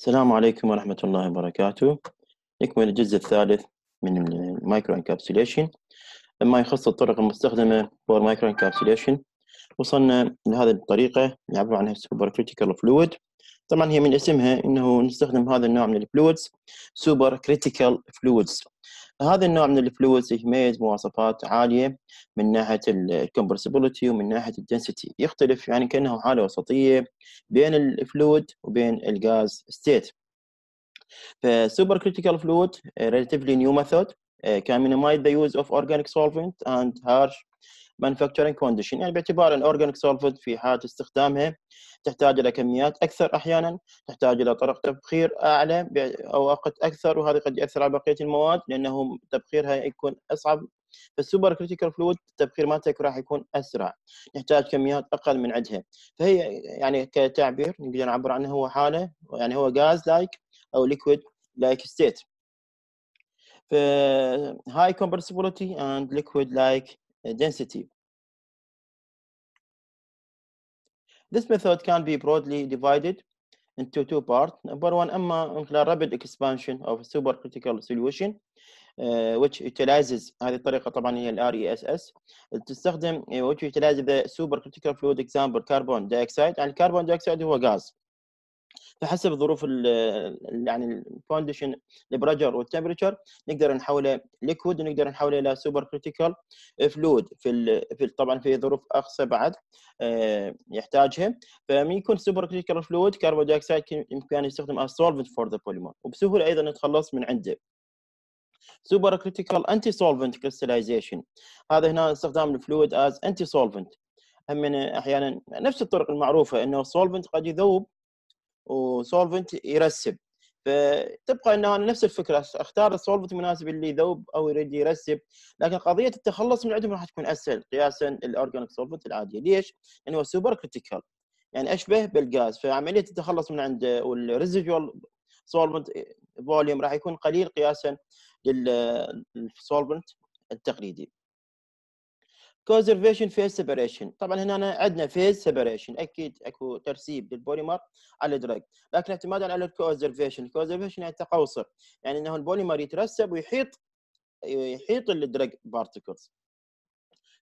السلام عليكم ورحمة الله وبركاته يكمل الجزء الثالث من المايكرو انكابسوليشن ما يخص الطرق المستخدمة فور مايكرو انكابسوليشن وصلنا لهذه الطريقة نعبر عنها سوبر كريتيكال فلويد طبعا هي من اسمها انه نستخدم هذا النوع من الفلويدز سوبر كريتيكال فلويدز هذا النوع من الفلويدز يميز مواصفات عاليه من ناحيه الكمبرسبيلتي ومن ناحيه الدنسيتي يختلف يعني كانه حاله وسطيه بين الفلويد وبين الغاز ستيت فسوبر كريتيكال فلويد relatively new method uh, can minimize the use of organic solvent and harsh مانفاكتشرنج كونديشن يعني باعتبار ان organic solvent في حاله استخدامها تحتاج الى كميات اكثر احيانا تحتاج الى طرق تبخير اعلى او وقت اكثر وهذا قد ياثر على بقيه المواد لانه تبخيرها يكون اصعب فالسوبر كريتيكال فلويد التبخير مالتك راح يكون اسرع نحتاج كميات اقل من عندها فهي يعني كتعبير نقدر نعبر عنه هو حاله يعني هو غاز لايك او ليكويد لايك ستيت ف high compressibility and liquid like density This method can be broadly divided into two parts. Number one, أما خلال rapid expansion of supercritical solution uh, which utilizes هذه الطريقة طبعا هي ال RESS تستخدم which utilizes the supercritical fluid example carbon dioxide. And dioxide is هو غاز فحسب ظروف ال يعني الكونديشن البرجر والتمبرتشر نقدر نحوله ليكويد ونقدر نحوله الى سوبر كريتيكال فلويد في, في طبعا في ظروف اقصى بعد آه، يحتاجها فمن يكون سوبر كريتيكال فلويد كربون دايوكسيد يمكن يستخدم از سولفنت فور ذا بوليمر وبسهوله ايضا نتخلص من عنده سوبر كريتيكال انتي سولفنت كريستلايزيشن هذا هنا استخدام الفلويد از انتي سولفنت هم احيانا نفس الطرق المعروفه انه السولفنت قد يذوب وسولفنت يرسب فتبقى انه نفس الفكره اختار السولفنت المناسب اللي يذوب او يريد يرسب لكن قضيه التخلص من عندهم راح تكون اسهل قياسا الاورجانيك سولفنت العاديه ليش؟ لانه هو سوبر كريتيكال يعني اشبه بالغاز فعمليه التخلص من عند والريزيجوال سولفنت فوليوم راح يكون قليل قياسا للسولفنت التقليدي كونزرفيشن فيز سيبريشن طبعا هنا عندنا فيز سيبريشن اكيد اكو ترسيب للبوليمر على الدرج لكن اعتمادا على الكونزرفيشن الكونزرفيشن يعني التقوصر يعني انه البوليمر يترسب ويحيط يحيط الدرج بارتكلز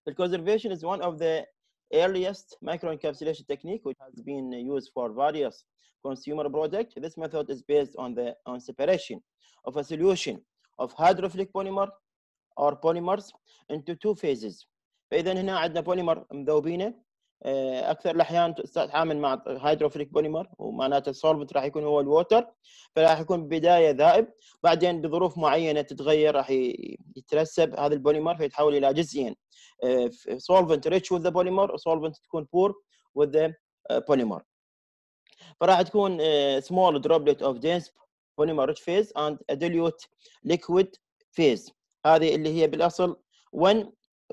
الكونزرفيشن is one of the earliest microencapsulation technique which has been used for various consumer products. This method is based on the on separation of a solution of hydrophilic polymer or polymers into two phases. فاذا هنا عندنا بوليمر مذوبينه آه، اكثر الاحيان تتعامل مع هيدروفيليك بوليمر ومعناته السولفنت راح يكون هو الووتر فراح يكون بدايه ذائب بعدين بظروف معينه تتغير راح يترسب هذا البوليمر فيتحول الى جزئين سولفنت ريتش وذ بوليمر سولفنت تكون بور وذ بوليمر فراح تكون سمول دروبلت اوف دينس بوليمر ريتش فيز اند ديليوت ليكويد فيز هذه اللي هي بالاصل 1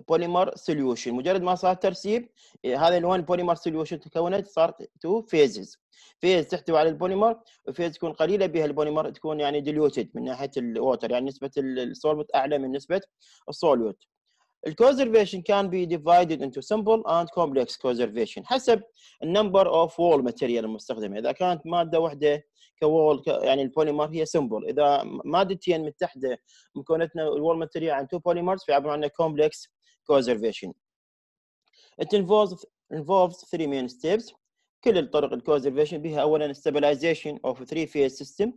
بوليمر سوليوشن مجرد ما صار ترسيب إيه، هذا الوان بوليمر سوليوشن تكونت صار تو فيزز فيز تحتوي على البوليمر وفيز تكون قليله بها البوليمر تكون يعني ديلوتد من ناحيه الووتر يعني نسبه السولفت اعلى من نسبه السوليوت الكونزرفيشن كان بي ديفايدد انتو سمبل اند كومبلكس كونزرفيشن حسب النمبر اوف وول ماتيريال المستخدمه اذا كانت ماده واحده كوول يعني البوليمر هي سمبل اذا مادتين متحده مكونتنا الوول ماتيريال عن تو بوليمرز فيعبر عنها كومبلكس conservation. It involves involves three main steps كل الطرق الكوزرفيشن بها اولا stabilization of three phase system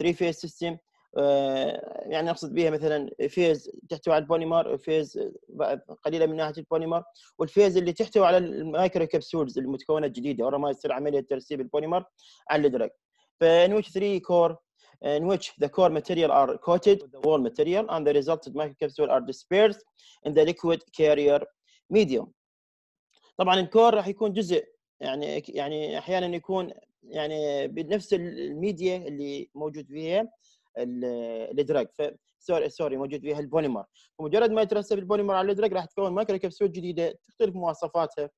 Three phase system آه، يعني اقصد بها مثلا فيز تحتوي على البوليمر phase آه، قليله من ناحيه البوليمر والفيز اللي تحتوي على المايكرو كبسولز المتكونه الجديده ورا ما يصير عمليه ترسيب البوليمر على الدرج فنوش 3 كور in which the core material are coated with the wall material and the resulted microcapsule are dispersed in the liquid carrier medium. طبعا الكور راح يكون جزء يعني يعني احيانا يكون يعني بنفس الميديا اللي موجود فيها الدراج سوري سوري موجود فيها البوليمر ومجرد ما يترسب البوليمر على الدراج راح تكون مايكرو كبسول جديده تختلف مواصفاتها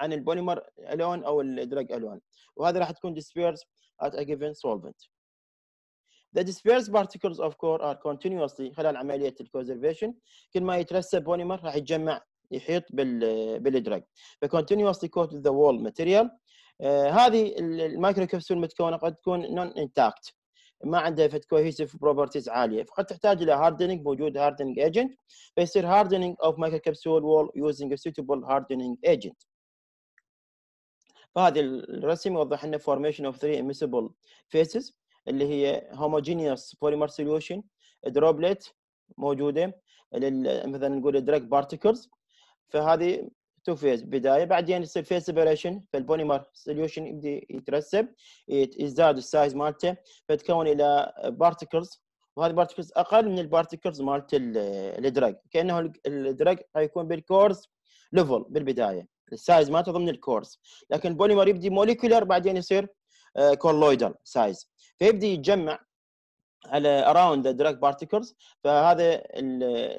عن البوليمر الون او الدراج الون وهذا راح تكون dispersed at a given solvent The dispersed particles of core are continuously خلال عملية conservation كل ما يترسب بونيمر راح يتجمع يحيط بالدرج. The continuously coat the wall material uh, هذه الميكروكبسول المتكونة قد تكون non intact ما عندها فت cohesive properties عالية فقد تحتاج إلى hardening موجود hardening agent فيصير هاردنينج اوف microcapsule wall using a suitable hardening agent. فهذه الرسم يوضح لنا formation of three immiscible faces اللي هي homogeneous polymer solution دروبلت موجوده مثلا نقول دراج بارتكلز فهذه تو فيز بدايه بعدين يصير فيز سيبريشن فالبوليمر سوليوشن يبدي يترسب يزداد السايز مالته فتكون الى بارتكلز وهذه بارتكلز اقل من البارتكلز مالت الدراج كانه الدراج حيكون بالكورز ليفل بالبدايه السايز مالته ضمن الكورس لكن البوليمر يبدي موليكولر بعدين يصير كولويدال آه، سايز فيبدا يتجمع على اراوند ذا دراج بارتيكلز فهذا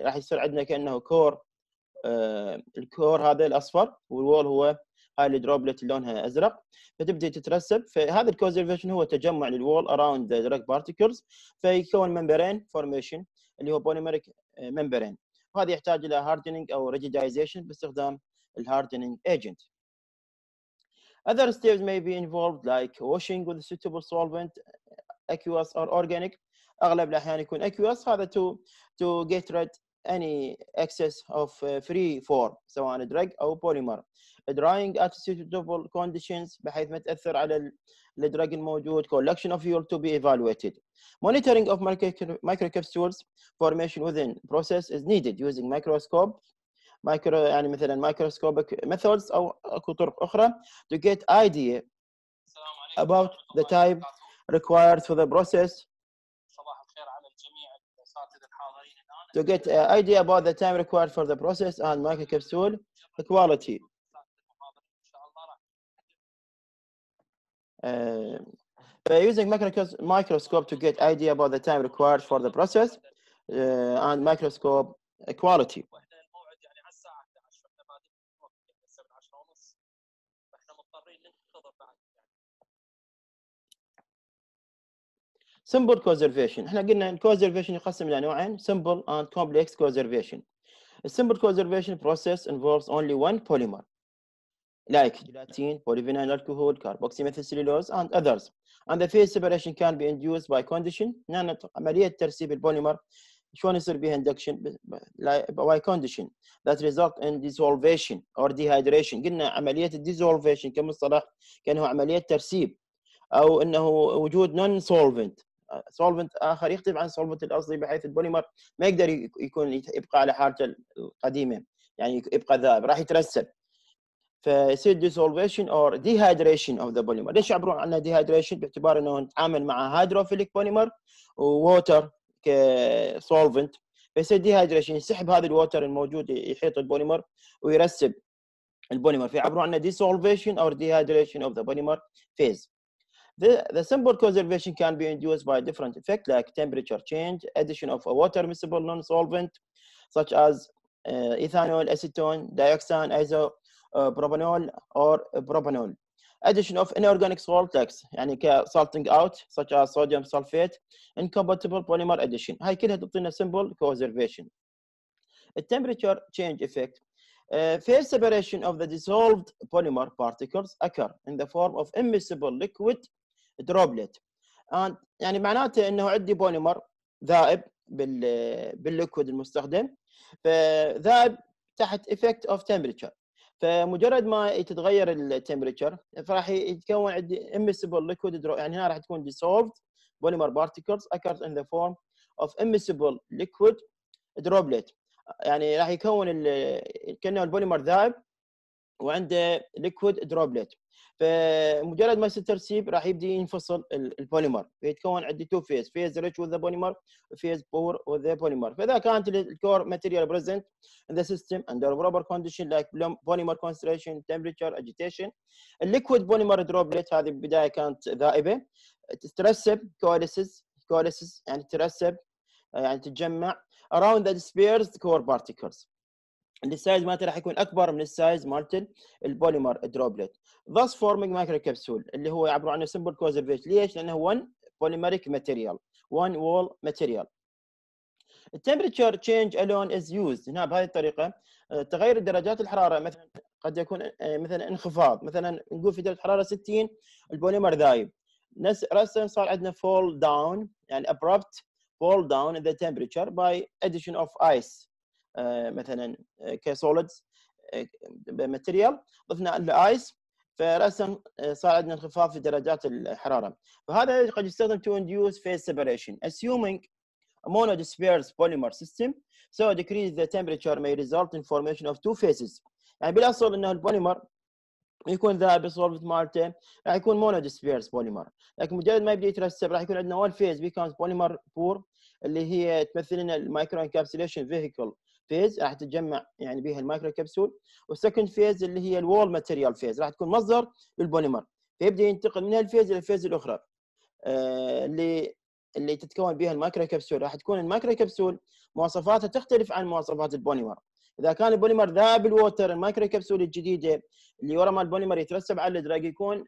راح يصير عندنا كانه كور آه الكور هذا الاصفر والوول هو هاي الدروبلت اللي لونها ازرق فتبدا تترسب فهذا الكوزرفيشن هو تجمع للوول اراوند ذا دراج بارتيكلز فيكون ممبرين فورميشن اللي هو بوليميريك ممبرين وهذا يحتاج الى هاردنينج او ريجيدايزيشن باستخدام الهاردنينج ايجنت Other steps may be involved like washing with suitable solvent aqueous or organic اغلب الاحيان يكون aqueous هذا to to get rid any excess of free form سواء drug او polymer drying at suitable conditions بحيث ما تاثر على الدرج الموجود collection of fuel to be evaluated monitoring of microcapsules formation within process is needed using microscope micro يعني مثلا microscopic methods او اكو طرق اخرى to get idea about the type required for the process to get an idea about the time required for the process and microcapsule quality. Uh, by using microscope to get idea about the time required for the process uh, and microscope uh, quality. سمبل كونزرفيشن احنا قلنا ان كوزرفيشن يقسم الى نوعين سمبل اند كومبلكس كونزرفيشن السمبل كونزرفيشن بروسيس انفولفز اونلي one بوليمر like gelatin, polyvinyl alcohol, سيلولوز and others. And the phase separation can be induced by condition. نحن عملية ترسيب البوليمر شلون يصير بها induction by condition that result in dissolvation or dehydration. قلنا عملية الديزولفيشن كمصطلح كأنه عملية ترسيب أو أنه وجود non solvent سولفنت اخر يختلف عن السولفنت الاصلي بحيث البوليمر ما يقدر يكون يبقى على حالته القديمه يعني يبقى ذائب راح يترسب فيصير ديسولفيشن اور ديهايدريشن اوف ذا بوليمر ليش يعبرون عنها ديهايدريشن باعتبار انه نتعامل مع هيدروفيليك بوليمر ووتر كسولفنت فيصير ديهايدريشن يسحب هذا الووتر الموجود يحيط البوليمر ويرسب البوليمر فيعبرون عنها ديسولفيشن اور ديهايدريشن اوف ذا بوليمر فيز The, the simple conservation can be induced by different effects like temperature change, addition of a water miscible non-solvent, such as uh, ethanol, acetone, dioxane, isopropanol, uh, or propanol. Addition of inorganic salt like salting out such as sodium sulfate, incompatible polymer addition. هاي كلها تعطينا simple conservation. A temperature change effect Uh, phase separation of the dissolved polymer particles occur in the form of immiscible liquid دروبلت يعني معناته انه عندي بوليمر ذائب بالليكويد المستخدم فذائب تحت افكت اوف تمبريتشر فمجرد ما تتغير التمبريتشر فراح يتكون عندي امسبل ليكويد يعني هنا راح تكون ديسولفد بوليمر بارتيكلز occurs in the form of immiscible liquid droplet يعني راح يكون كانه البوليمر ذائب وعنده ليكويد دروبلت فمجرد ما يصير ترسيب راح يبدي ينفصل البوليمر فيتكون عندي تو فيز فيز ريتش وذ بوليمر فيز بور وذ بوليمر فاذا كانت الكور ماتيريال بريزنت ذا سيستم اندر بروبر proper لايك بوليمر كونستريشن تمبريتشر اجيتيشن agitation بوليمر polymer droplet هذه بالبدايه كانت ذائبه تترسب كوليسز كوليسز يعني تترسب يعني تتجمع around the dispersed core particles اللي السايز مالته راح يكون اكبر من السايز مالت البوليمر دروبلت thus forming microcapsule اللي هو يعبر عنه simple conservation ليش؟ لانه one polymeric material one wall material temperature change alone is used هنا بهذه الطريقه آه، تغير درجات الحراره مثلا قد يكون آه، مثلا انخفاض مثلا نقول في درجه حراره 60 البوليمر ذايب راسا صار عندنا fall down يعني abrupt fall down in the temperature by addition of ice آه، مثلا آه، كسوليدز آه، ماتيريال ضفنا الايس فراسا صار عندنا انخفاض في درجات الحراره فهذا قد يستخدم to induce phase separation assuming مونو ديسبيرس polymer system so ديكريز decrease the temperature may result in formation of two phases يعني بالاصل انه البوليمر يكون ذا بالسولفت مالته راح يكون ديسبيرس بوليمر لكن مجرد ما يبدا يترسب راح يكون عندنا وان فيز بيكونز بوليمر بور اللي هي تمثل لنا المايكرو انكابسوليشن فيهيكل فيز راح تتجمع يعني بها المايكرو كبسول والسكند فيز اللي هي الوول ماتيريال فيز راح تكون مصدر للبوليمر فيبدا ينتقل من الفيز الى الفيز الاخرى آه، اللي اللي تتكون بها المايكرو كبسول راح تكون المايكرو كبسول مواصفاتها تختلف عن مواصفات البوليمر اذا كان البوليمر ذاب الووتر المايكرو كبسول الجديده اللي ورا ما البوليمر يترسب على الدراج يكون آه،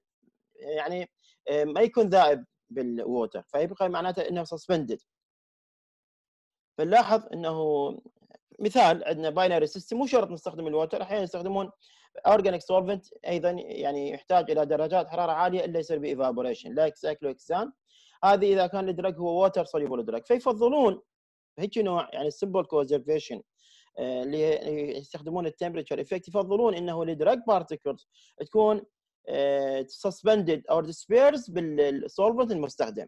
يعني آه، ما يكون ذائب بالووتر فيبقى معناته انه سسبندد فنلاحظ انه مثال عندنا باينري سيستم مو شرط نستخدم الواتر احيانا يستخدمون اورجانيك سولفنت ايضا يعني يحتاج الى درجات حراره عاليه الا يصير بايفابوريشن لايك سايكلوكسان هذه اذا كان الدرج هو ووتر سوليبل دراج فيفضلون هيك نوع يعني السمبل آه، كونزرفيشن اللي يستخدمون التمبرتشر افكت يفضلون انه الدراج بارتيكلز تكون سسبندد او ديسبيرز بالسولفنت المستخدم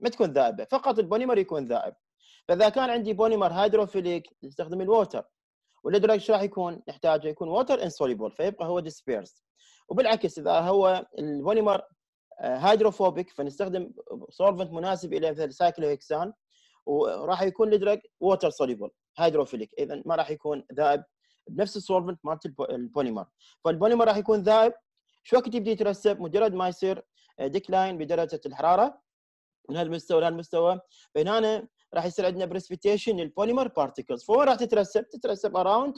ما تكون ذائبه فقط البوليمر يكون ذائب فاذا كان عندي بوليمر هيدروفيليك نستخدم الووتر والهيدرولايك شو راح يكون؟ نحتاجه يكون ووتر انسوليبل فيبقى هو ديسبيرس وبالعكس اذا هو البوليمر هيدروفوبيك آه، فنستخدم سولفنت مناسب الى مثل سايكلوهكسان وراح يكون الدرج ووتر سوليبل هيدروفيليك اذا ما راح يكون ذائب بنفس السولفنت مالت البوليمر فالبوليمر راح يكون ذائب شو وقت يبدي يترسب مجرد ما يصير ديكلاين آه، بدرجه الحراره من هالمستوى لهالمستوى فهنا راح يصير عندنا بريسبيتيشن البوليمر بارتيكلز فوين راح تترسب؟ تترسب اراوند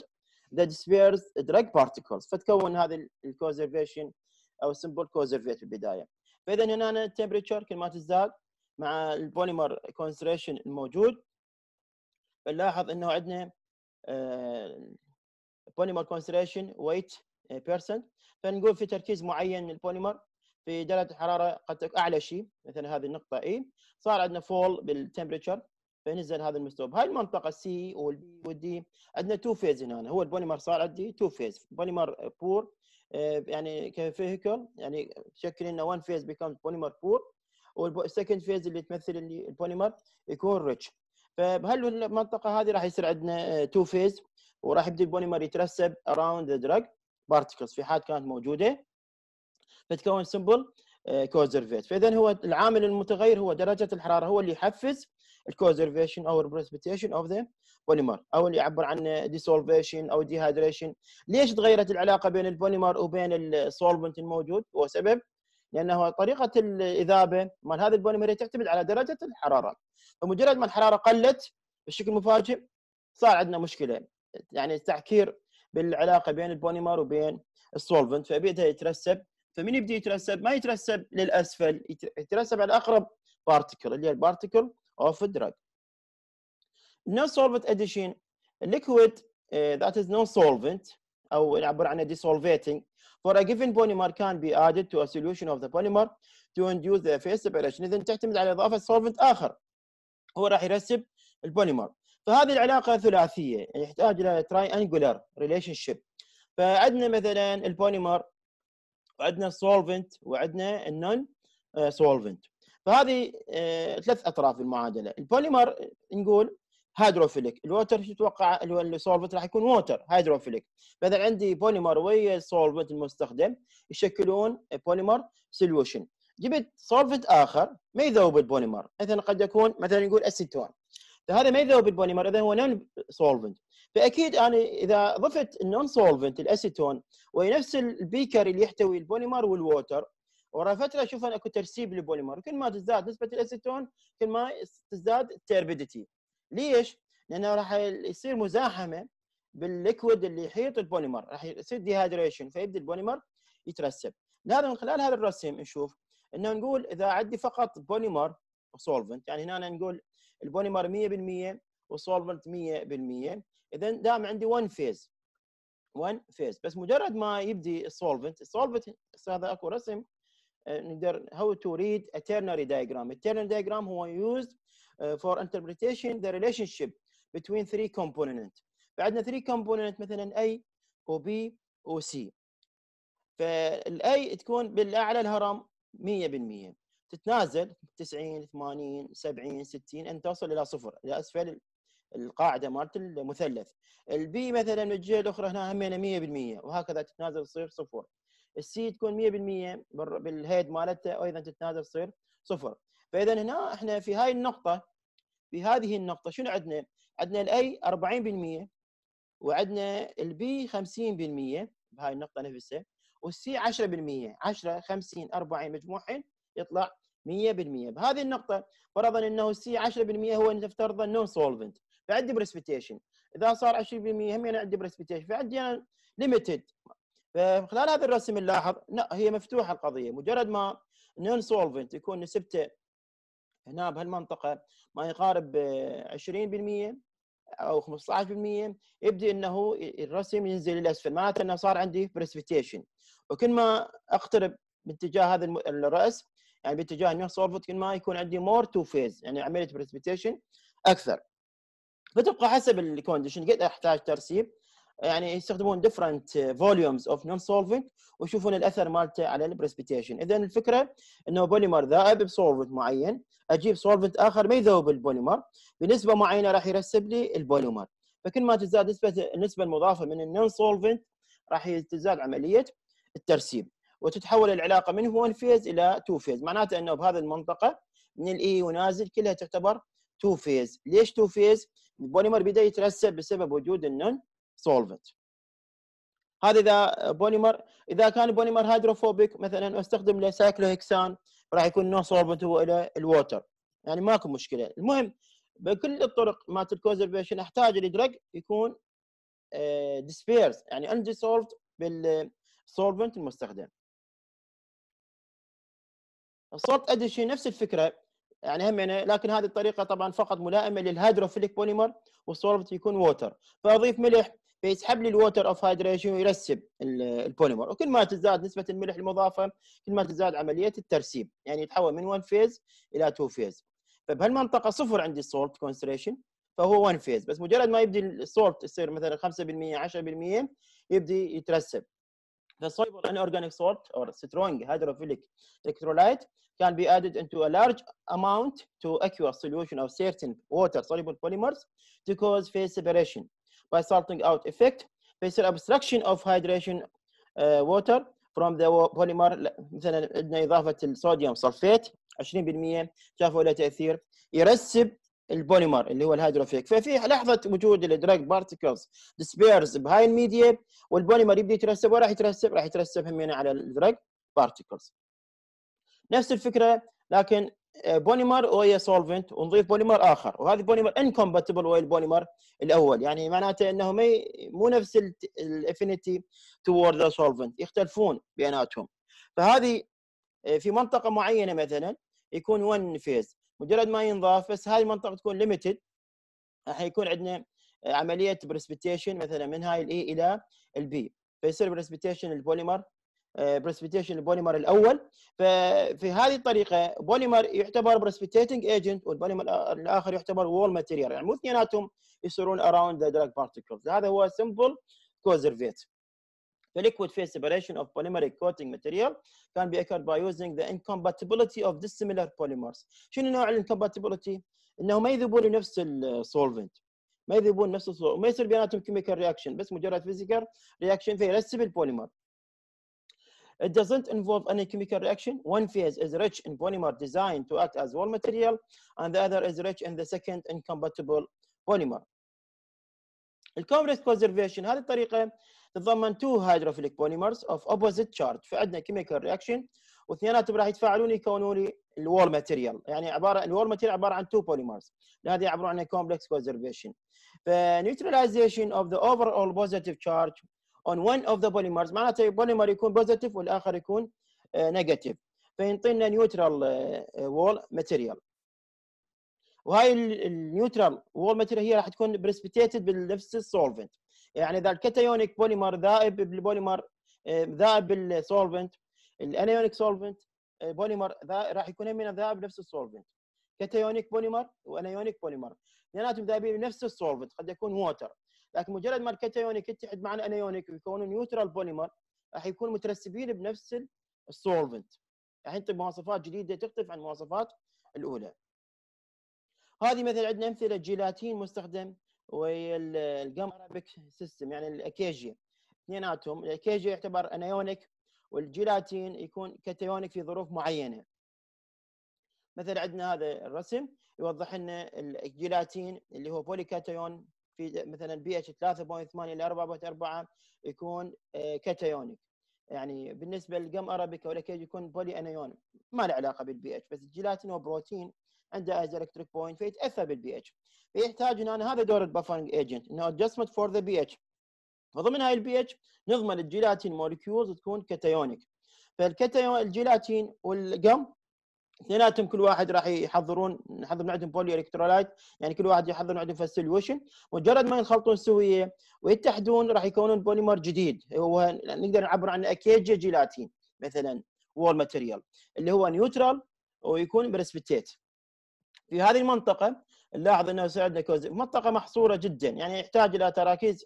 ذا ديسبيرز دراج بارتيكلز فتكون هذه الكوزرفيشن او السمبل كوزرفيت في البدايه فاذا هنا التمبريتشر كل ما تزداد مع البوليمر كونسنتريشن الموجود نلاحظ انه عندنا بوليمر كونسنتريشن ويت بيرسنت فنقول في تركيز معين للبوليمر في درجه الحراره قد اعلى شيء مثلا هذه النقطه اي صار عندنا فول بالتمبريتشر فنزل هذا المستوى بهاي المنطقه السي والبي والدي عندنا تو فيز هنا هو البوليمر صار عندي تو فيز بوليمر بور آه، يعني كفيهيكل يعني شكل انه وان فيز بيكمز بوليمر بور والسكند فيز اللي تمثل البوليمر يكون ريتش فبهالمنطقه هذه راح يصير عندنا تو آه، فيز وراح يبدا البوليمر يترسب اراوند ذا دراج بارتكلز في حال كانت موجوده فتكون سمبل كوزرفيت فاذا هو العامل المتغير هو درجه الحراره هو اللي يحفز الكوزرفيشن او البريسبيتيشن اوف ذا بوليمر او اللي يعبر عن ديسولفيشن او ديهايدريشن ليش تغيرت العلاقه بين البوليمر وبين السولفنت الموجود هو سبب لانه طريقه الاذابه مال هذا البوليمر تعتمد على درجه الحراره فمجرد ما الحراره قلت بشكل مفاجئ صار عندنا مشكله يعني التعكير بالعلاقه بين البوليمر وبين السولفنت فبيبدا يترسب فمن يبدا يترسب ما يترسب للاسفل يترسب على اقرب بارتكل اللي هي البارتكل of drug. Non-solvent addition liquid uh, that is non-solvent أو نعبر عنه dissolvating for a given polymer can be added to a solution of the polymer to induce the phase separation إذن تعتمد على إضافة solvent آخر هو راح يرسب البوليمر فهذه العلاقة ثلاثية يحتاج إلى triangular relationship فعندنا مثلا البوليمر وعندنا السولفنت وعندنا النون solvent. فهذه آه، ثلاث اطراف المعادله البوليمر آه، نقول هيدروفيليك الووتر تتوقع اللي هو السولفنت راح يكون ووتر هيدروفيليك فاذا عندي بوليمر ويا السولفنت المستخدم يشكلون بوليمر سوليوشن جبت سولفنت اخر ما يذوب البوليمر مثلا قد يكون مثلا نقول اسيتون طيب فهذا ما يذوب البوليمر اذا هو نون سولفنت فاكيد انا اذا ضفت النون سولفنت الاسيتون وهي نفس البيكر اللي يحتوي البوليمر والووتر ورا فتره اشوف اكو ترسيب للبوليمر كل ما تزداد نسبه الاسيتون كل ما تزداد التربيدتي ليش؟ لانه راح يصير مزاحمه بالليكويد اللي يحيط البوليمر راح يصير ديهايدريشن فيبدا البوليمر يترسب لهذا من خلال هذا الرسم نشوف انه نقول اذا عندي فقط بوليمر وسولفنت يعني هنا نقول البوليمر 100% وسولفنت 100% اذا دام عندي 1 فيز 1 فيز بس مجرد ما يبدي السولفنت السولفنت هذا اكو رسم نقدر how to read a ternary diagram. A ternary هو يوزد فور انتربريتيشن ذا the شيب between ثري كومبوننت فعندنا ثري كومبوننت مثلا A و B و C. فالاي تكون بالاعلى الهرم 100% تتنازل 90 80 70 60 ان توصل الى صفر الى اسفل القاعده مالت المثلث البي مثلا من الجهه الاخرى هنا همينه 100% وهكذا تتنازل تصير صفر السي تكون 100% بالهيد مالتها ايضا تتنازل تصير صفر فاذا هنا احنا في هاي النقطه في هذه النقطه شنو عندنا؟ عندنا الاي 40% وعندنا البي 50% بهاي النقطه نفسها والسي 10% 10 50 40 مجموعين يطلع 100% بهذه النقطه فرضا انه السي 10% هو نفترض نون سولفنت فعندي بريسبيتيشن اذا صار 20% هم يعني عندي بريسبيتيشن فعندي انا ليمتد فمن آه، خلال هذا الرسم نلاحظ لا هي مفتوحه القضيه مجرد ما نون سولفنت يكون نسبته هنا بهالمنطقه ما يقارب 20% او 15% يبدي انه الرسم ينزل للاسفل معناته انه صار عندي بريسبيتيشن وكل ما اقترب باتجاه هذا الراس يعني باتجاه النون سولفنت كل ما يكون عندي مور تو فيز يعني عمليه بريسبيتيشن اكثر فتبقى حسب الكونديشن قد احتاج ترسيب يعني يستخدمون different uh, volumes of non-solvent ويشوفون الاثر مالته على البريسبيتيشن اذا الفكره انه بوليمر ذائب بسولفنت معين اجيب سولفنت اخر ما يذوب البوليمر بنسبه معينه راح يرسب لي البوليمر فكل ما تزداد نسبه النسبه المضافه من النون سولفنت راح تزداد عمليه الترسيب وتتحول العلاقه من 1 فيز الى 2 فيز معناته انه بهذه المنطقه من الاي e ونازل كلها تعتبر 2 فيز ليش 2 فيز البوليمر بدا يترسب بسبب وجود النون سولفنت هذا اذا بوليمر اذا كان بوليمر هيدروفوبيك مثلا واستخدم له سايكلوهكسان راح يكون نو سولفنت هو الى الووتر يعني ماكو مشكله المهم بكل الطرق مالت الكونزرفيشن احتاج الدرج يكون ديسبيرز آه، يعني انجي سولفد بالسولفنت المستخدم الصوت اديشن نفس الفكره يعني يعني لكن هذه الطريقه طبعا فقط ملائمه للهيدروفيليك بوليمر والسولفنت يكون ووتر فاضيف ملح فيسحب لي الووتر اوف هايدريشن ويرسب البوليمر وكل ما تزداد نسبه الملح المضافه كل ما تزداد عمليه الترسيب يعني يتحول من 1 فيز الى 2 فيز فبهالمنطقه صفر عندي السولت كونستريشن فهو 1 فيز بس مجرد ما يبدي السولت يصير مثلا 5% 10% يبدي يترسب The soluble inorganic salt or strong hydrophilic electrolyte can be added into a large amount to aqueous solution of certain water-soluble polymers to cause phase separation by salting out effect, phase abstraction of hydration uh, water from the polymer مثلا عندنا اضافه الصوديوم سلفيت 20% شافوا له تاثير يرسب البوليمر اللي هو الهيدروفيك ففي لحظه وجود الدراج بارتكلز ديسبيرز بهاي الميديا والبوليمر يبدا يترسب وراح يترسب راح يترسب همين على الدراج بارتكلز نفس الفكره لكن آه، بوليمر ويا سولفنت ونضيف بوليمر اخر وهذا بوليمر انكومباتبل ويا البوليمر الاول يعني معناته انه مو نفس الافينيتي توورد ذا سولفنت يختلفون بيناتهم فهذه آه، في منطقه معينه مثلا يكون 1 فيز مجرد ما ينضاف بس هاي المنطقه تكون ليمتد حيكون عندنا عمليه بريسبيتيشن مثلا من هاي الاي e الى البي فيصير بريسبيتيشن البوليمر بريسبيتيشن آه، البوليمر الاول ففي هذه الطريقه بوليمر يعتبر بريسبيتيتنج ايجنت والبوليمر الاخر يعتبر وول ماتيريال يعني مو اثنيناتهم يصيرون اراوند ذا دراج بارتيكلز هذا هو سمبل كوزرفيت The liquid phase separation of polymeric coating material can be occurred by using the incompatibility of dissimilar polymers. شنو نوع incompatibility؟ انه ما يذوبون لنفس السولفنت ما يذوبون نفس السولفنت ما يصير بيناتهم كيميكال رياكشن بس مجرد physical فيزيكال رياكشن فيرسب البوليمر. It doesn't involve any chemical reaction. One phase is rich in polymer designed to act as wall material, and the other is rich in the second incompatible polymer. The الكومبلكس preservation. هذه الطريقه تتضمن تو هيدروفيليك بوليمرز اوف اوبوزيت شارج فعندنا كيميكال رياكشن واثنيناتهم راح يتفاعلون يكونوا لي الوول ماتيريال يعني عباره الوول ماتيريال عباره عن تو بوليمرز هذه يعبروا عن كومبلكس كونزرفيشن فنيوتراليزيشن اوف ذا اوفر اول بوزيتيف شارج اون ون اوف ذا بوليمرز معناته بوليمر يكون بوزيتيف والاخر يكون نيجاتيف آه، فينطينا نيوترال وول ماتيريال وهاي النيوترال وول ماتيريال هي راح تكون بريسبيتيتد بنفس السولفنت يعني اذا الكاتايونيك بوليمر ذائب بالبوليمر آه، ذائب بالسولفنت الانيونيك سولفنت بوليمر راح يكون من ذائب نفس السولفنت كاتايونيك بوليمر وانيونيك بوليمر اثنيناتهم ذائبين بنفس السولفنت قد يكون ووتر لكن مجرد ما الكاتايونيك يتحد مع الانيونيك ويكونوا نيوترال بوليمر راح يكونوا مترسبين بنفس السولفنت راح ينطي مواصفات جديده تختلف عن المواصفات الاولى هذه مثلا عندنا امثله جيلاتين مستخدم وهي الجام ارابيك سيستم يعني الاكيجيا اثنيناتهم الاكيجيا يعتبر انايونيك والجيلاتين يكون كاتيونيك في ظروف معينه مثلا عندنا هذا الرسم يوضح لنا الجيلاتين اللي هو بوليكاتيون في مثلا بي اتش 3.8 ل 4.4 يكون كاتيونيك آه، يعني بالنسبه للجم ارابيكا والاكيج يكون بولي انايون ما له علاقه بالبي اتش بس الجيلاتين هو بروتين عنده از الكتريك بوينت فيتاثر بالبي اتش فيحتاج ان انا هذا دور البفرنج ايجنت انه ادجستمنت فور ذا بي اتش فضمن هاي البي اتش نضمن الجيلاتين مولكيولز تكون كاتيونيك فالكاتيون الجيلاتين والقم اثنيناتهم كل واحد راح يحضرون نحضر من عندهم بولي الكترولايت يعني كل واحد يحضر من عندهم فالسلوشن مجرد ما ينخلطون سويه ويتحدون راح يكونون بوليمر جديد هو نقدر نعبر عنه اكيجا جيلاتين مثلا وول ماتيريال اللي هو نيوترال ويكون برسبتيت في هذه المنطقه نلاحظ انه ساعدنا كوزيك منطقه محصوره جدا يعني يحتاج الى تراكيز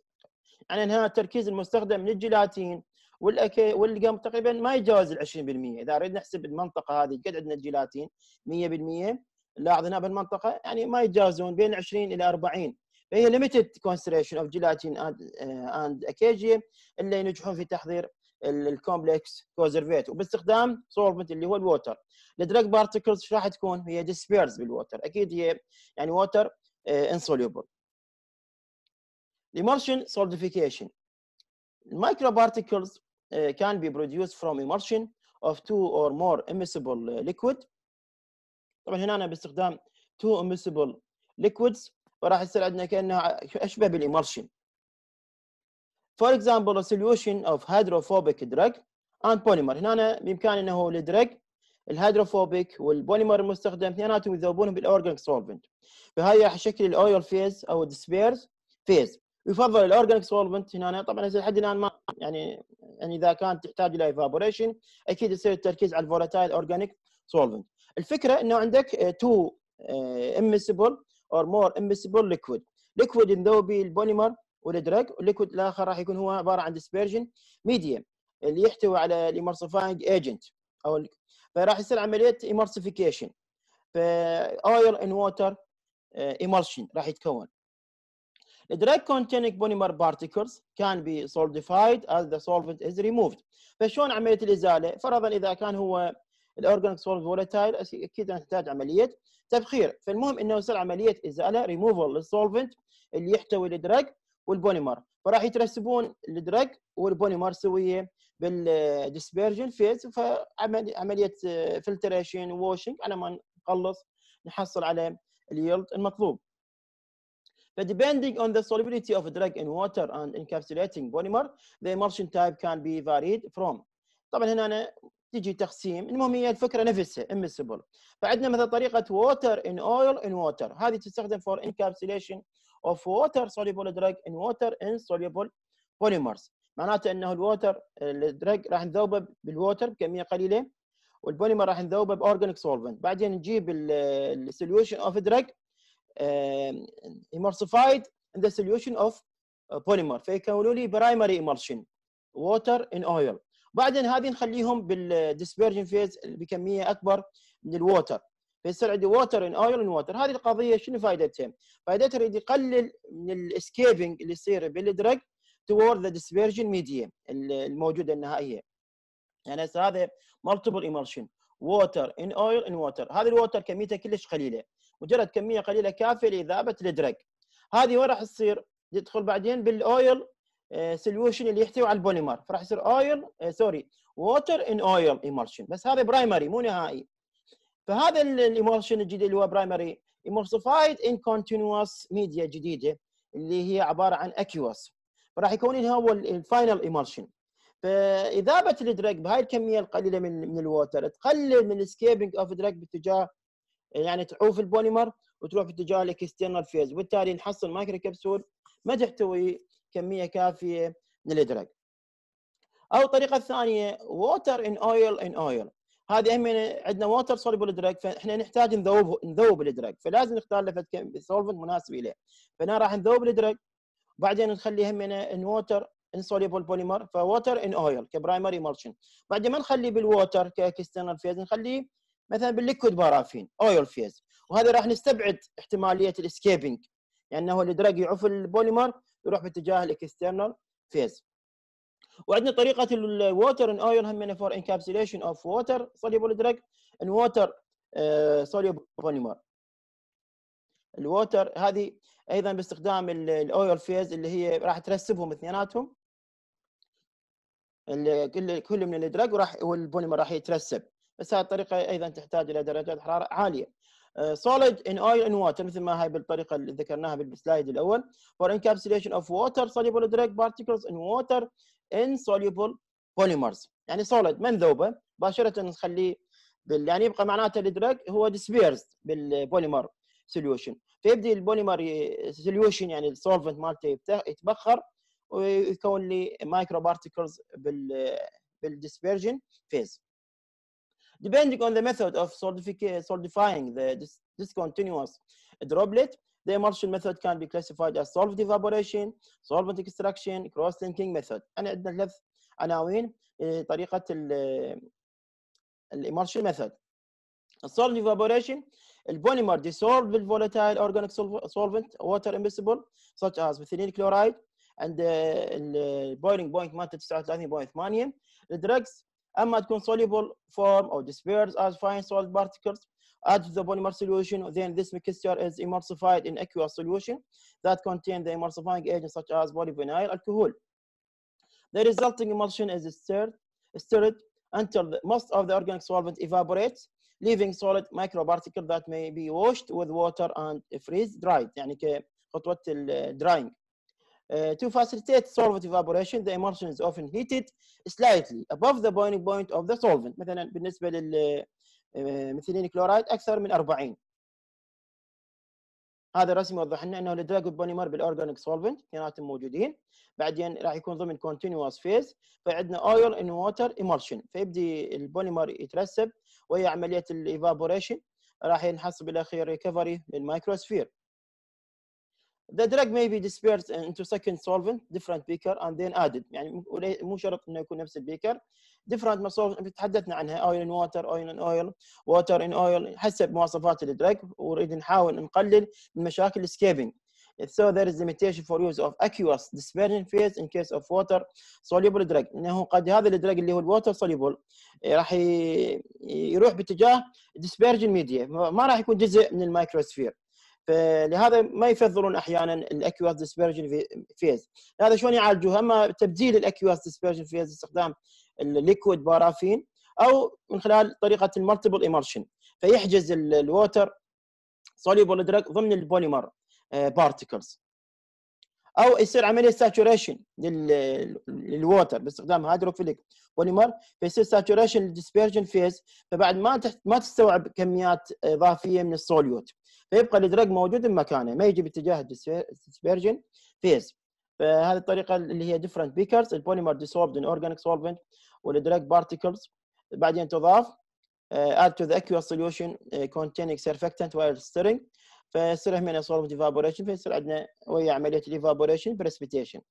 يعني هنا التركيز المستخدم من الجيلاتين والاكي والقم تقريبا ما يتجاوز ال 20% اذا اريد نحسب المنطقه هذه قد عندنا الجيلاتين 100% لاحظ هنا بالمنطقه يعني ما يتجاوزون بين 20 الى 40 فهي ليمتد كونستريشن اوف جيلاتين اند اكيجيا اللي ينجحون في تحضير الكومبلكس كوزرفيت وباستخدام سولفنت اللي هو الووتر الدراج بارتكلز ايش راح تكون هي ديسبيرز بالووتر اكيد هي يعني ووتر انسوليبل ايمرشن سولفيفيكيشن المايكرو بارتكلز كان بي برودوس فروم ايمرشن اوف تو اور مور اميسبل ليكويد طبعا هنا أنا باستخدام تو اميسبل ليكويدز فراح يصير عندنا كانها اشبه بالايمرشن فور اكزامبل سوليوشن اوف هيدروفوبيك دراج اند بوليمر هنا بامكان انه الدراج الهيدروفوبيك والبوليمر المستخدم اثنيناتهم يذوبونهم بالاورجانيك سولفنت فهي راح تشكل الاويل فيز او الدسبيرز فيز يفضل الاورجانيك سولفنت هنا طبعا اذا لحد الان ما يعني يعني اذا كانت تحتاج الى ايفابوريشن اكيد يصير التركيز على الفولاتايل اورجانيك سولفنت الفكره انه عندك تو اميسبل اور مور اميسبل ليكويد ليكويد نذوب به البوليمر والدرج والليكويد الاخر راح يكون هو عباره عن ديسبيرجن ميديم اللي يحتوي على الامرسيفاينج ايجنت او فراح يصير عمليه امرسيفيكيشن فاويل ان ووتر ايمولشن راح يتكون الدراج containing polymer particles can be solidified as the solvent is removed فشلون عمليه الازاله فرضا اذا كان هو الاورجانيك سولف فولاتايل اكيد نحتاج عمليه تبخير فالمهم انه يصير عمليه ازاله ريموفال للسولفنت اللي يحتوي الدراج والبوليمر فراح يترسبون الدرج والبوليمر سويه بالديسبيرجن فيز فعمليه آه، فلتريشن ووشنج على ما نخلص نحصل على اليلد المطلوب فdepending اون ذا solubility اوف drug ان ووتر اند encapsulating بوليمر ذا emulsion تايب كان بي varied فروم. طبعا هنا أنا تجي تقسيم المهم هي الفكره نفسها immiscible فعندنا مثلا طريقه ووتر ان اويل ان ووتر هذه تستخدم فور انكابسوليشن of water soluble drug in water insoluble polymers معناته انه الووتر الدرج راح نذوبه بالووتر بكميه قليله والبوليمر راح نذوبه باورجانيك سولفنت بعدين نجيب السوليوشن اوف دراج ايمرسيفايد ان ذا سوليوشن اوف بوليمر فيكونوا لي برايمري ايمرشن ووتر ان اويل بعدين هذه نخليهم بالديسبيرجن فيز بكميه اكبر من الووتر فيصير عندي ووتر ان اويل ان ووتر هذه القضيه شنو فائدتها؟ فائدتها يريد يقلل من الاسكيبنج اللي يصير بالدرج توورد ذا ديسبيرجن ميديم الموجوده النهائيه. يعني هسه هذا مالتيبل ايمرشن ووتر ان اويل ان ووتر هذه الووتر كميتها كلش قليله مجرد كميه قليله كافيه لاذابه الدرج. هذه وين راح تصير؟ تدخل بعدين بالاويل آه، سوليوشن اللي يحتوي على البوليمر فراح يصير اويل سوري ووتر ان اويل ايمرشن بس هذا برايمري مو نهائي فهذا الايموشن الجديد اللي هو برايمري ايمورسيفايد ان كونتينوس ميديا جديده اللي هي عباره عن اكيوس فراح يكون لها هو الفاينل ايموشن فاذابه الدرج بهاي الكميه القليله من من الووتر تقلل من السكيبنج اوف درج باتجاه يعني تعوف البوليمر وتروح باتجاه الاكسترنال فيز وبالتالي نحصل مايكرو كبسول ما تحتوي كميه كافيه من الدراج او الطريقه الثانيه ووتر ان اويل ان اويل هذه هم عندنا ووتر سوليبل دراج فاحنا نحتاج نذوب نذوب الدراج فلازم نختار له سولفنت مناسب اليه فانا راح نذوب الدراج وبعدين نخلي هم ان ووتر ان سوليبل بوليمر فووتر ان اويل كبرايمري مالشن بعد ما نخليه بالووتر كاكسترنال فيز نخليه مثلا بالليكويد بارافين اويل فيز وهذا راح نستبعد احتماليه الاسكيبنج لانه يعني الدراج يعف البوليمر يروح باتجاه الاكسترنال فيز وعندنا طريقه الووتر ان ايون هم فور انكابسوليشن اوف ووتر سوليبل دراج ان ووتر سوليبل بوليمر الووتر هذه ايضا باستخدام الاويل فيز اللي هي راح ترسبهم اثنيناتهم كل كل من الدراج وراح والبوليمر راح يترسب بس هذه الطريقه ايضا تحتاج الى درجات حراره عاليه solid in oil and water مثل ما هاي بالطريقه اللي ذكرناها بالسلايد الاول for encapsulation of water soluble drug particles in water in soluble polymers يعني solid منذوبه مباشره نخليه بال... يعني يبقى معناته الدرج هو dispersed بالبوليمر solution فيبدي البوليمر solution يعني solvent مالته يتبخر ويكون لي micro particles بال بالdispersion phase Depending on the method of solidifying the discontinuous droplet, the emulsion method can be classified as solvent evaporation, solvent extraction, cross-linking method. أنا عندنا ثلاث عناوين the الإمالشن method. solvent evaporation, the polymer dissolved with volatile organic solvent, water immiscible, such as methylene chloride, and the boiling point 39.8. the drugs consolable form or dispersed as fine salt particles add to the polymer solution, then this mixture is emulsified in aqueous solution that contain the emulsifying agent such as polyvinyl alcohol. The resulting emulsion is stirred, stirred until the, most of the organic solvent evaporates, leaving solid particle that may be washed with water and freeze dried, يعني كخطوة drying. Uh, to facilitate solvent evaporation, the emulsion is often heated slightly above the boiling point of the solvent. مثلا بالنسبه uh, ميثيلين كلورايد اكثر من 40. هذا الرسم يوضح لنا انه الدراج والبوليمر بالاورجانيك سولفنت اثنيناتهم موجودين بعدين راح يكون ضمن كونتينوس فيز فعندنا اويل ان ووتر ايمرشن فيبدي البوليمر يترسب وهي عمليه الايفابوريشن راح ينحصل بالاخير ريكفري للمايكروسفير The drug may be dispersed into second solvent, different beaker and then added يعني مو شرط انه يكون نفس البيكر different مصادر تحدثنا عنها oil in water, oil in oil, water in oil حسب مواصفات الدرج ونريد نحاول نقلل من مشاكل escaping So there is limitation for use of aqueous dispersion phase in case of water soluble drug انه قد هذا الدرج اللي هو water soluble راح يروح باتجاه dispersion media ما راح يكون جزء من المايكروسفير فلهذا ما يفضلون احيانا الاكيواز ديسبرجن فيز هذا شلون يعالجوها اما تبديل الاكيواز ديسبرجن فيز استخدام الليكويد بارافين او من خلال طريقه المالتيبل ايمرشن فيحجز الووتر سوليبل دراج ضمن البوليمر بارتكلز آه، او يصير عمليه ساتوريشن للووتر باستخدام هيدروفيليك بوليمر فيصير ساتوريشن للديسبيرجن فيز فبعد ما ما تستوعب كميات اضافيه من السوليوت فيبقى الادراج موجود بمكانه ما يجي باتجاه الديسبيرجن فيز فهذه الطريقه اللي هي different بيكرز البوليمر ديسولفد ان اورجانيك سولفنت والادراج بارتيكلز بعدين تضاف add to the aqueous solution containing surfactant while stirring فيصير هنا solvent evaporation فيصير عندنا وهي عمليه الايفابوريشن precipitation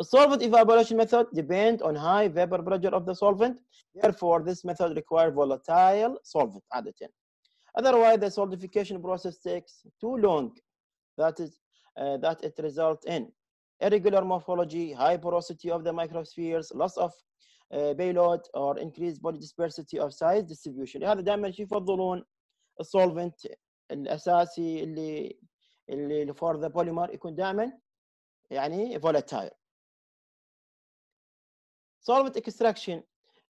The solvent evaporation method depends on high vapor pressure of the solvent. Therefore, this method requires volatile solvent عادة. Otherwise, the solidification process takes too long. That is uh, that it results in irregular morphology, high porosity of the microspheres, loss of uh, payload or increased body dispersity of size distribution. هذا دائما شو يفضلون solvent الاساسي اللي اللي for the polymer يكون دائما يعني volatile. Solvent extraction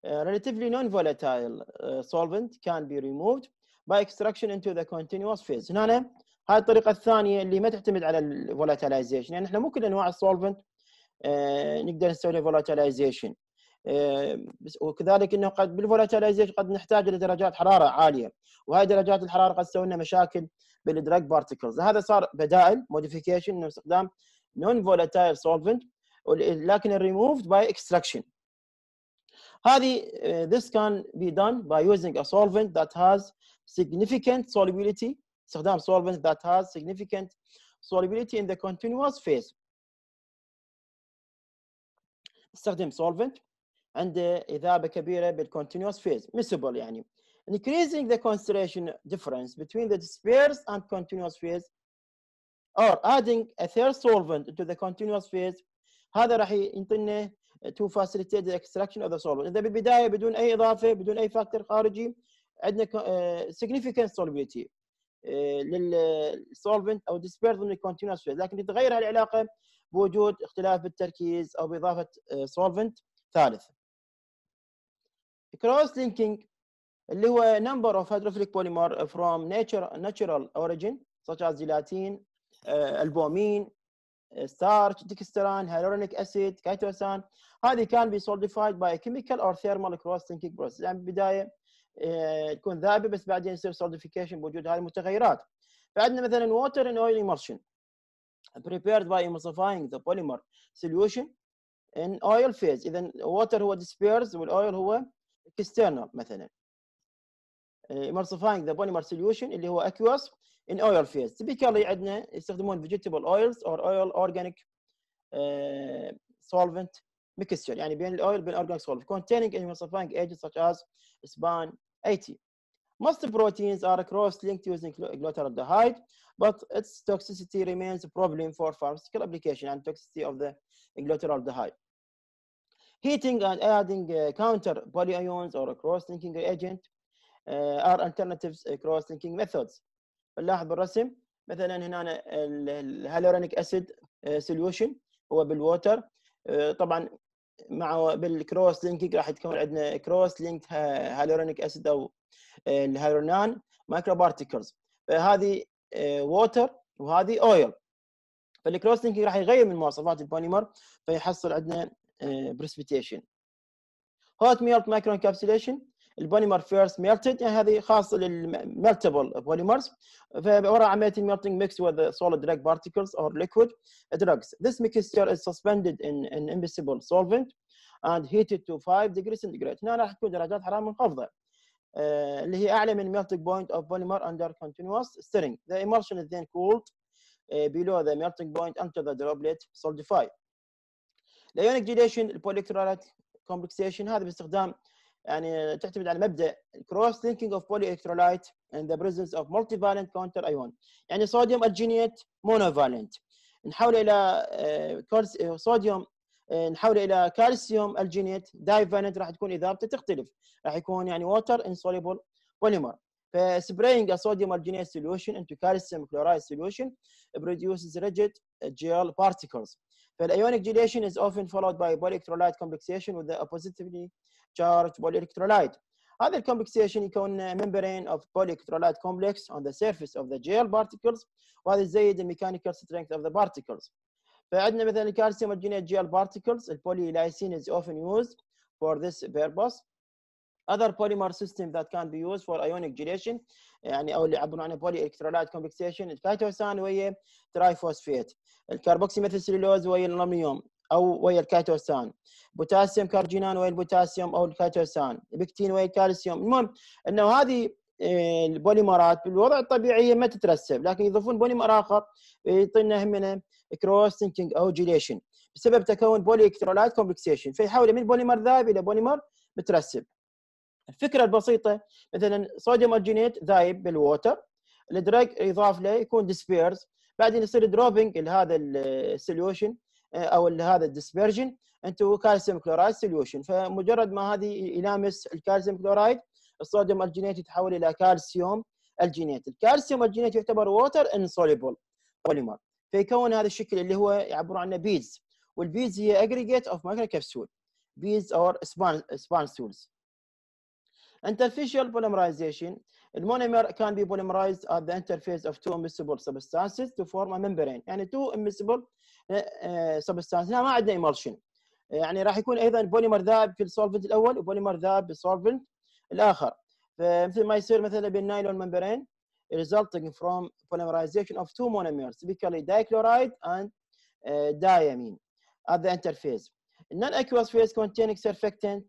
uh, relatively non-volatile uh, solvent can be removed باي اكستراكشن انتو ذا كونتينوس فيز هنا هاي الطريقه الثانيه اللي ما تعتمد على volatilization يعني احنا مو كل انواع السولفنت نقدر نسوي volatilization آه، وكذلك انه قد بالفولاتلايزيشن قد نحتاج الى درجات حراره عاليه وهاي درجات الحراره قد تسوي لنا مشاكل بالدراج بارتكلز هذا صار بدائل موديفيكيشن انه استخدام نون فولاتايل سولفنت لكن ريموفد باي اكستراكشن هذه آه، this can be done by using a solvent that has significant solubility, استخدام solvent that has significant solubility in the continuous phase. استخدم solvent عند uh, إذابة كبيرة بالcontinuous phase miscible يعني increasing the concentration difference between the dispersed and continuous phase or adding a third solvent to the continuous phase هذا راح ينطينا uh, to facilitate the extraction of the solvent اذا بالبدايه بدون اي اضافه بدون اي فاكتور خارجي عندنا سيجنيفيكانس سولبيتي للسولفنت او ديسبيرد من الكونتينوس فيز لكن تتغير هالعلاقه بوجود اختلاف بالتركيز او باضافه سولفنت آه، ثالث كروس لينكينج اللي هو نمبر اوف هيدروفليك بوليمر فروم نيتشر ناتشرال اوريجين such as جيلاتين البومين ستارش ديكستران هيلورونيك اسيد كايتوسان هذه كان بي سولديفايد باي كيميكال اور ثيرمال كروس لينكينج بروسس يعني بالبدايه تكون ذابه بس بعدين يصير سولديفيكيشن بوجود هذه المتغيرات فعندنا مثلا ووتر and oil emulsion prepared by emulsifying the polymer solution in oil phase اذا water هو dispersed والاويل هو external مثلا emulsifying the polymer solution اللي هو aqueous in oil phase typically عندنا يستخدمون vegetable oils or oil organic uh, solvent mixture يعني بين الاويل وبين organic solvent containing emulsifying agents such as span 80 Most proteins are cross-linked using glutaraldehyde, but its toxicity remains a problem for pharmaceutical application and toxicity of the glutaraldehyde. Heating and adding uh, counter polyions or cross-linking agent uh, are alternatives uh, cross-linking methods. نلاحظ بالرسم مثلا هنا الهالورونيك اسيد سوليوشن هو بالووتر طبعا مع بالكروس لينكينج راح تكون عندنا كروس لينك هالورونيك اسيد او آه، الهالورنان مايكرو بارتيكلز فهذه ووتر آه، وهذه اويل فالكروس لينكينج راح يغير من مواصفات البوليمر فيحصل عندنا بريسبيتيشن هوت ميلت مايكرو انكابسوليشن البوليمر فيرست ميلتد يعني هذه خاصه للملتبل بوليمرز عباره عن melting melting mixed with solid drug particles or liquid drugs. This mixture is suspended in an immiscible solvent and heated to 5 degrees centigrade. هنا راح تكون درجات حراره منخفضه اللي هي اعلى من melting point of polymer under continuous stirring. The emulsion is then cooled below the melting point until the droplet solidify. The ionic gradation, polychloride complexation هذا باستخدام يعني تعتمد على مبدا cross linking of polyelectrolyte in the presence of multivalent counter ion يعني صوديوم الجينيت monovalent نحول الى صوديوم نحول الى كالسيوم الجينيت دايفالنت راح تكون اذابته تختلف راح يكون يعني ووتر insoluble polymer فسبرينج الصوديوم الجينيت solution into calcium chloride solution produces rigid gel particles فالايونيك gelation is often followed by polyelectrolyte complexation with the positively charged polyelectrolyte هذا الكومبكسيشن يكون membrane of polyelectrolyte complex on the surface of the gel particles وهذا يزيد الميكانيكال strength of the particles فعندنا مثلا الكالسيوم الجينيت جيل particles البوليلايسين is often used for this purpose other polymer system that can be used for ionic gelation يعني او اللي يعبرون عنها poly electrolyte compensation الكيتوسان ويا ترايفوسفيت الكربوكسي مثل السليلوز ويا النمنيوم او ويا الكاتوسان بوتاسيوم كارجينان ويا البوتاسيوم او الكاتوسان بكتين ويا الكالسيوم المهم انه هذه آه، البوليمرات بالوضع الطبيعي ما تترسب لكن يضيفون بوليمر اخر يعطينا همنا كروس سينكينج او جيليشن بسبب تكون بولي الكترولايت كومبلكسيشن فيحول من بوليمر ذايب الى بوليمر مترسب الفكره البسيطه مثلا صوديوم ارجينيت ذايب بالووتر الدراج يضاف له يكون ديسبيرز بعدين يصير دروبنج لهذا السوليوشن آه، او هذا الدسبرجن انتو كالسيوم كلورايد سوليوشن فمجرد ما هذه يلامس الكالسيوم كلورايد الصوديوم الجينيت يتحول الى كالسيوم الجينيت الكالسيوم الجينيت يعتبر ووتر انسوليبل بوليمر فيكون هذا الشكل اللي هو يعبر عنه بيز والبيز هي اجريجيت اوف مايكرو كبسول بيز اور سبانسولز Interfacial polymerization. The monomer can be polymerized at the interface of two immiscible substances to form a membrane. يعني two immiscible substances. هنا ما عندنا emulsion. يعني راح يكون ايضا polymer ذاب في السولفنت الاول وبوليمر ذاب في السولفنت الاخر. فمثل ما يصير مثلا بالنايلون membrane resulting from polymerization of two monomers typically dichloride and diamine at the interface. Non-aqueous phase containing surfactant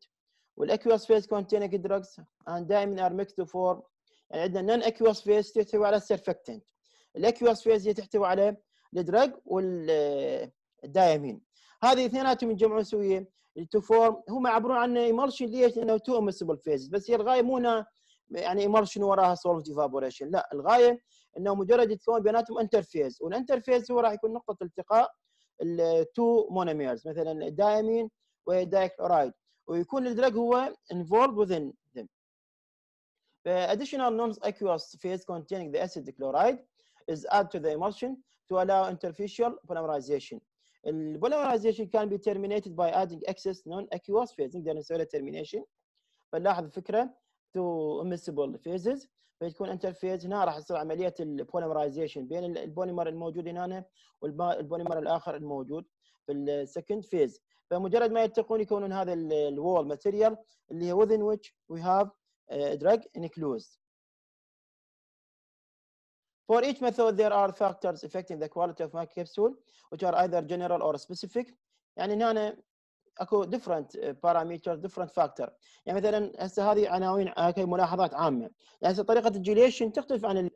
والاكيوس فيز كونتيننج دراجز اند دائما ار ميكس فورم يعني عندنا نون اكيوس فيز تحتوي على السيرفكتنت الاكيوس فيز هي تحتوي على الدراج والدايامين هذه اثنيناتهم يجمعون سويا تو فورم هم عبرون عنه ايمرشن ليش؟ لانه تو امسبل فيز بس هي الغايه مو يعني ايمرشن وراها سولفت ايفابوريشن لا الغايه انه مجرد يتكون بيناتهم انترفيز والانترفيز هو راح يكون نقطه التقاء التو مونوميرز مثلا الدايمين والدايكلورايد ويكون الدراج هو involved within them. The additional non-aqueous phase containing the acid chloride is added to the emulsion to allow interfacial polymerization. البوليمرايزيشن كان بي terminated by adding excess non-aqueous phase نقدر نسوي له termination فنلاحظ الفكره to immiscible phases فيكون انترفيز هنا راح تصير عمليه البوليمرايزيشن بين البوليمر الموجود هنا والبوليمر الاخر الموجود في السكند فيز فمجرد ما يتقون يكونون هذا الوول ماتيريال اللي هو within which we have drug انكلوز For each method there are factors affecting the quality of my capsule which are either general or specific يعني هنا اكو different uh, parameters different factor يعني مثلا هسه هذه عناوين هاي ملاحظات عامه يعني هسه طريقه الجيليشن تختلف عن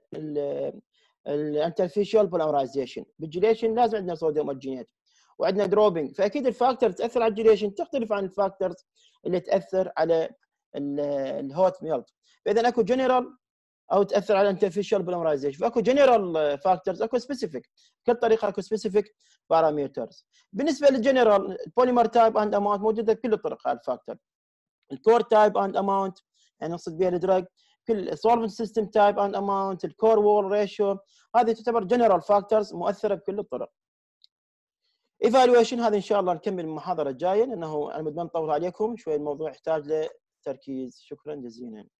الانترفيشال بولاريزيشن بالجيليشن لازم عندنا صوديوم الجينيت وعندنا دروبنج فاكيد الفاكتور تاثر على الديوريشن تختلف عن الفاكتورز اللي تاثر على الهوت ميلت فاذا اكو جنرال او تاثر على انترفيشال بولمرايزيشن فاكو جنرال فاكتورز اكو سبيسيفيك كل طريقه اكو سبيسيفيك باراميترز بالنسبه للجنرال البوليمر تايب اند اماونت موجوده بكل الطرق الفاكتور الكور تايب اند اماونت يعني نقصد بها الدراج كل سولفنت سيستم تايب اند اماونت الكور وول ريشيو هذه تعتبر جنرال فاكتورز مؤثره بكل الطرق ايفالويشن هذا ان شاء الله نكمل المحاضره الجايه لانه انا مدمن طول عليكم شوي الموضوع يحتاج لتركيز شكرا جزيلا